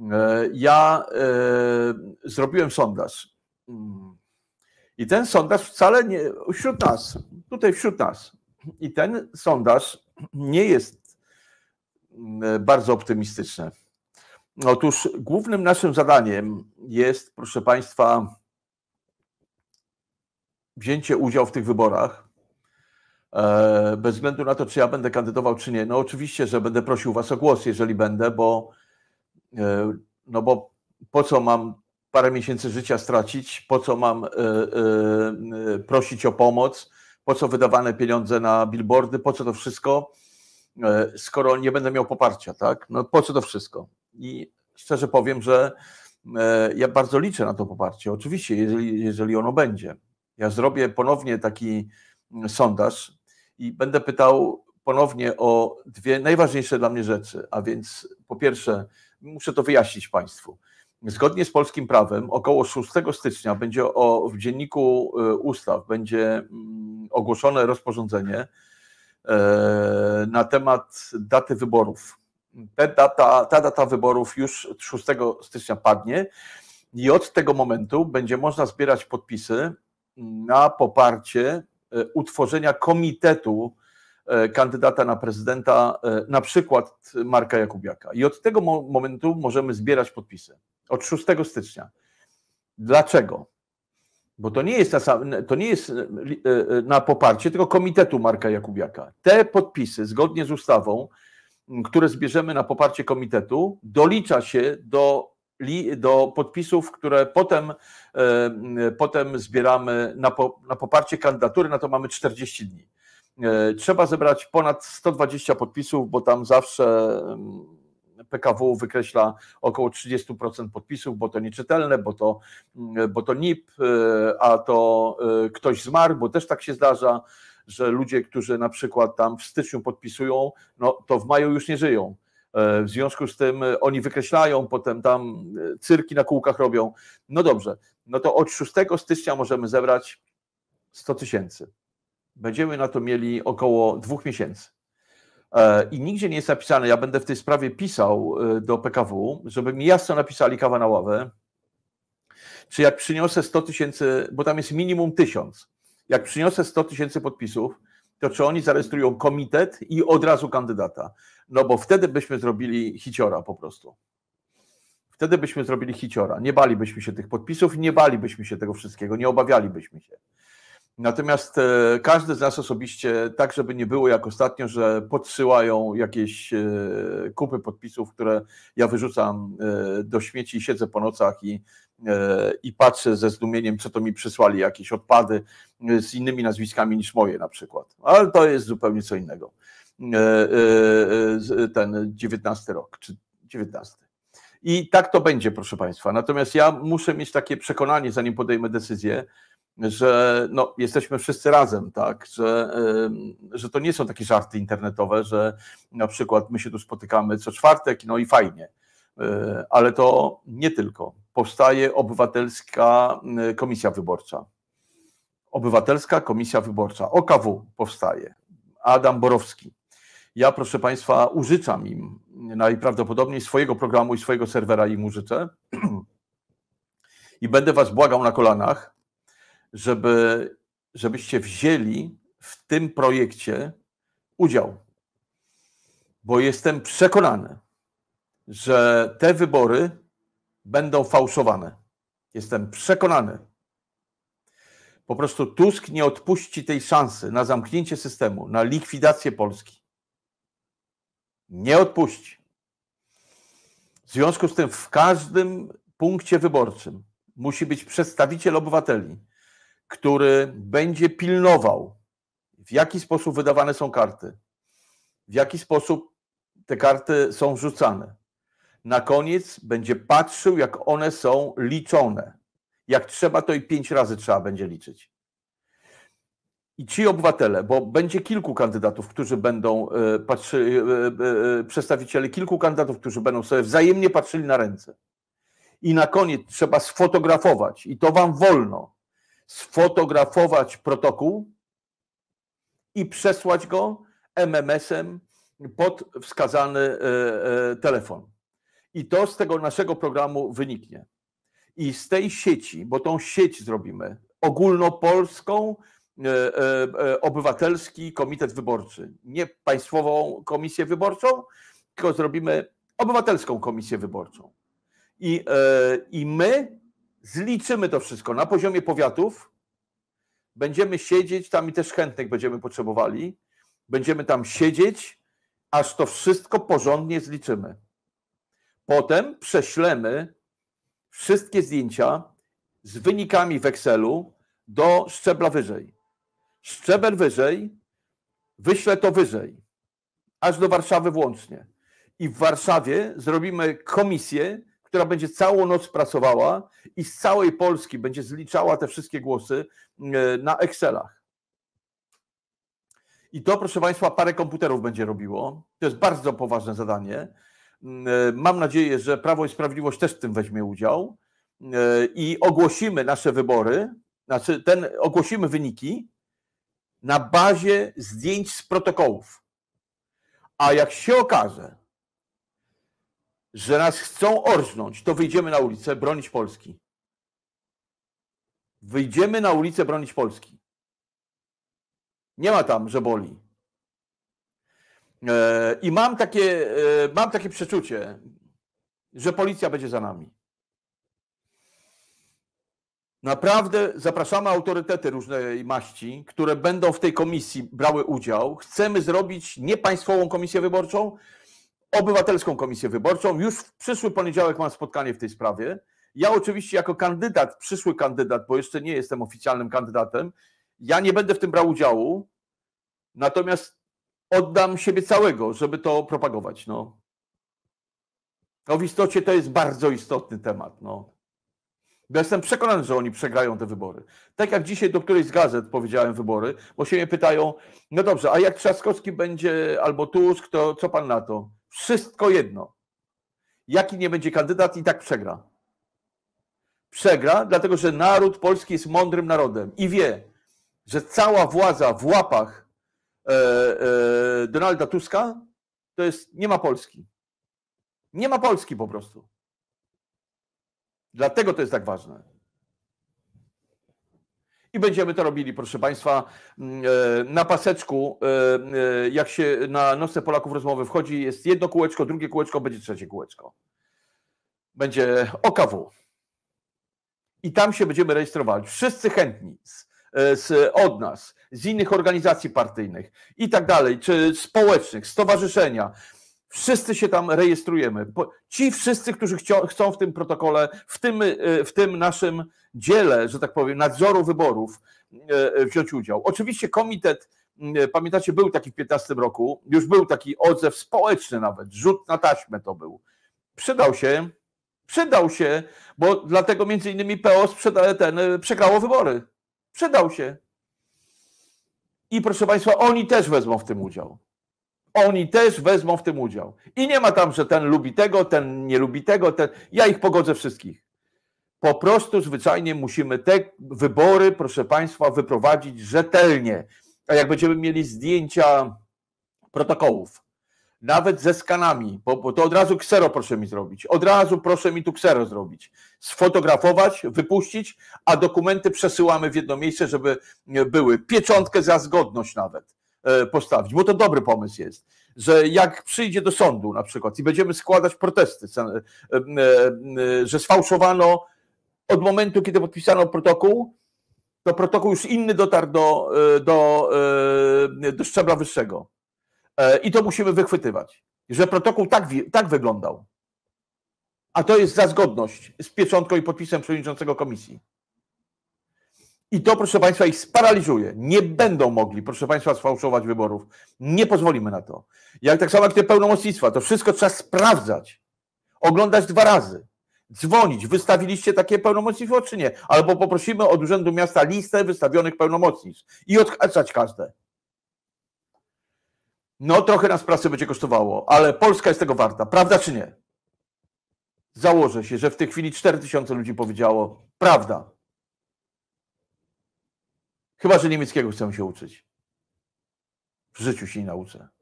E, ja e, zrobiłem sondaż. I ten sondaż wcale nie, wśród nas, tutaj wśród nas. I ten sondaż nie jest e, bardzo optymistyczny. Otóż głównym naszym zadaniem jest, proszę Państwa, wzięcie udziału w tych wyborach. Bez względu na to, czy ja będę kandydował, czy nie. No, oczywiście, że będę prosił Was o głos, jeżeli będę, bo E, no bo po co mam parę miesięcy życia stracić, po co mam e, e, prosić o pomoc, po co wydawane pieniądze na billboardy, po co to wszystko, skoro nie będę miał poparcia, tak? No po co to wszystko? I szczerze powiem, że ja bardzo liczę na to poparcie, oczywiście, jeżeli, jeżeli ono będzie. Ja zrobię ponownie taki mm, sondaż i będę pytał ponownie o dwie najważniejsze dla mnie rzeczy, a więc po pierwsze, muszę to wyjaśnić Państwu. Zgodnie z polskim prawem około 6 stycznia będzie o, w dzienniku e, ustaw będzie mm, ogłoszone rozporządzenie e, na temat daty wyborów. Ta data, ta data wyborów już 6 stycznia padnie i od tego momentu będzie można zbierać podpisy mm, na poparcie e, utworzenia komitetu E, kandydata na prezydenta, e, na przykład Marka Jakubiaka. I od tego momentu możemy zbierać podpisy. Od 6 stycznia. Dlaczego? Bo to nie jest na, to nie jest e, na poparcie tylko Komitetu Marka Jakubiaka. Te podpisy, zgodnie z ustawą, które zbierzemy na poparcie Komitetu, dolicza się do do podpisów, które potem, potem zbieramy na, po, na poparcie kandydatury, na to mamy 40 dni. E, trzeba zebrać ponad 120 podpisów, bo tam zawsze mm, PKW wykreśla około 30% podpisów, bo to nieczytelne, bo to, mm, bo to NIP, e, a to e, ktoś zmarł, bo też tak się zdarza, że ludzie, którzy na przykład tam w styczniu podpisują, no to w maju już nie żyją. W związku z tym oni wykreślają, potem tam cyrki na kółkach robią. No dobrze, no to od 6 stycznia możemy zebrać 100 tysięcy. Będziemy na to mieli około dwóch miesięcy. E, I nigdzie nie jest napisane, ja będę w tej sprawie pisał e, do PKW, żeby mi jasno napisali kawa na ławę, czy jak przyniosę 100 tysięcy, bo tam jest minimum 1000, jak przyniosę 100 tysięcy podpisów, to czy oni zarejestrują komitet i od razu kandydata? No bo wtedy byśmy zrobili hiciora po prostu. Wtedy byśmy zrobili hiciora. Nie balibyśmy się tych podpisów, nie balibyśmy się tego wszystkiego, nie obawialibyśmy się. Natomiast e, każdy z nas osobiście, tak żeby nie było jak ostatnio, że podsyłają jakieś e, kupy podpisów, które ja wyrzucam e, do śmieci, siedzę po nocach i, i patrzę ze zdumieniem, co to mi przysłali, jakieś odpady z innymi nazwiskami niż moje na przykład. Ale to jest zupełnie co innego. Ten 19 rok, czy 19. I tak to będzie, proszę Państwa. Natomiast ja muszę mieć takie przekonanie, zanim podejmę decyzję, że no, jesteśmy wszyscy razem, tak, że, że to nie są takie żarty internetowe, że na przykład my się tu spotykamy co czwartek, no i fajnie. E, ale to nie tylko. Powstaje obywatelska e, komisja wyborcza. Obywatelska komisja wyborcza, OKW powstaje. Adam Borowski. Ja, proszę Państwa, użyczam im najprawdopodobniej swojego programu i swojego serwera im użyczę. I będę Was błagał na kolanach, żeby, żebyście wzięli w tym projekcie udział. Bo jestem przekonany, że te wybory będą fałszowane. Jestem przekonany. Po prostu Tusk nie odpuści tej szansy na zamknięcie systemu, na likwidację Polski. Nie odpuści. W związku z tym w każdym punkcie wyborczym musi być przedstawiciel obywateli który będzie pilnował, w jaki sposób wydawane są karty, w jaki sposób te karty są rzucane. Na koniec będzie patrzył, jak one są liczone. Jak trzeba, to i pięć razy trzeba będzie liczyć. I ci obywatele, bo będzie kilku kandydatów, którzy będą e, patrzyli, e, e, przedstawiciele kilku kandydatów, którzy będą sobie wzajemnie patrzyli na ręce. I na koniec trzeba sfotografować, i to wam wolno, sfotografować protokół i przesłać go MMS-em pod wskazany e, e, telefon. I to z tego naszego programu wyniknie. I z tej sieci, bo tą sieć zrobimy, ogólnopolską, e, obywatelski komitet wyborczy. Nie państwową komisję wyborczą, tylko zrobimy obywatelską komisję wyborczą. I, I my zliczymy to wszystko na poziomie powiatów, będziemy siedzieć tam i też chętnych będziemy potrzebowali, będziemy tam siedzieć, aż to wszystko porządnie zliczymy. Potem prześlemy wszystkie zdjęcia z wynikami w Excelu do szczebla wyżej. Szczebel wyżej, wyślę to wyżej, aż do Warszawy włącznie. I w Warszawie zrobimy komisję, która będzie całą noc pracowała i z całej Polski będzie zliczała te wszystkie głosy e, na Excelach. I to, proszę Państwa, parę komputerów będzie robiło. To jest bardzo poważne zadanie. Mm, e, mam nadzieję, że Prawo i Sprawiedliwość też w tym weźmie udział e, i ogłosimy nasze wybory, znaczy ten, ogłosimy wyniki na bazie zdjęć z protokołów. A jak się okaże, że nas chcą orznąć, to wyjdziemy na ulicę bronić Polski. Wyjdziemy na ulicę bronić Polski. Nie ma tam, że boli. E, I mam takie, e, mam takie przeczucie, że policja będzie za nami. Naprawdę zapraszamy autorytety różnej maści, które będą w tej komisji brały udział. Chcemy zrobić niepaństwową komisję wyborczą, Obywatelską Komisję Wyborczą. Już w przyszły poniedziałek mam spotkanie w tej sprawie. Ja oczywiście jako kandydat, przyszły kandydat, bo jeszcze nie jestem oficjalnym kandydatem, ja nie będę w tym brał udziału, natomiast oddam siebie całego, żeby to propagować. No. No w istocie to jest bardzo istotny temat. No. jestem przekonany, że oni przegrają te wybory. Tak jak dzisiaj do którejś z gazet powiedziałem wybory, bo się mnie pytają, no dobrze, a jak Trzaskowski będzie albo Tusk, to co pan na to? wszystko jedno. Jaki nie będzie kandydat, i tak przegra. Przegra, dlatego że naród polski jest mądrym narodem i wie, że cała władza w łapach e, e, Donalda Tuska to jest nie ma Polski. Nie ma Polski po prostu. Dlatego to jest tak ważne. I będziemy to robili, proszę Państwa, mm, e, na paseczku, e, e, jak się na Nocne Polaków rozmowy wchodzi, jest jedno kółeczko, drugie kółeczko, będzie trzecie kółeczko. Będzie OKW. I tam się będziemy rejestrować. Wszyscy chętni z, od nas, z innych organizacji partyjnych i tak dalej, czy społecznych, stowarzyszenia, Wszyscy się tam rejestrujemy. ci wszyscy, którzy chcą w tym protokole, w tym, y, w tym naszym dziele, że tak powiem, nadzoru wyborów y, y, wziąć udział. Oczywiście komitet, pamiętacie, był taki w 15 roku, już był taki odzew społeczny nawet, rzut na taśmę to był. Przydał się, przydał się, bo dlatego między innymi PO sprzeda, ten, przegrało wybory. Przydał się. I proszę Państwa, oni też wezmą w tym udział. Oni też wezmą w tym udział. I nie ma tam, że ten lubi tego, ten nie lubi tego, ten. Ja ich pogodzę wszystkich. Po prostu zwyczajnie musimy te wybory, proszę Państwa, wyprowadzić rzetelnie. A jak będziemy mieli zdjęcia protokołów, nawet ze skanami, bo, to od razu ksero proszę mi zrobić. Od razu proszę mi tu ksero zrobić. Sfotografować, wypuścić, a dokumenty przesyłamy w jedno miejsce, żeby były. Pieczątkę za zgodność nawet. E, postawić, bo to dobry pomysł jest, że jak przyjdzie do sądu na przykład i będziemy składać protesty, e, e, że sfałszowano od momentu, kiedy podpisano protokół, to protokół już inny dotarł do, do, do szczebla wyższego. I to musimy wychwytywać, że protokół tak, tak wyglądał. A to jest za zgodność z pieczątką i podpisem przewodniczącego komisji. I to, proszę Państwa, ich sparaliżuje. Nie będą mogli, proszę Państwa, sfałszować wyborów. Nie pozwolimy na to. Jak tak samo jak te pełnomocnictwa, to wszystko trzeba sprawdzać, oglądać dwa razy, dzwonić. Wystawiliście takie pełnomocnictwo, czy nie? Albo poprosimy od Urzędu Miasta listę wystawionych pełnomocnictw i odkaczać każde. No, trochę nas pracy będzie kosztowało, ale Polska jest tego warta, prawda czy nie? Założę się, że w tej chwili 4000 ludzi powiedziało, prawda. Chyba, że niemieckiego chcę się uczyć. W życiu się nie nauczę.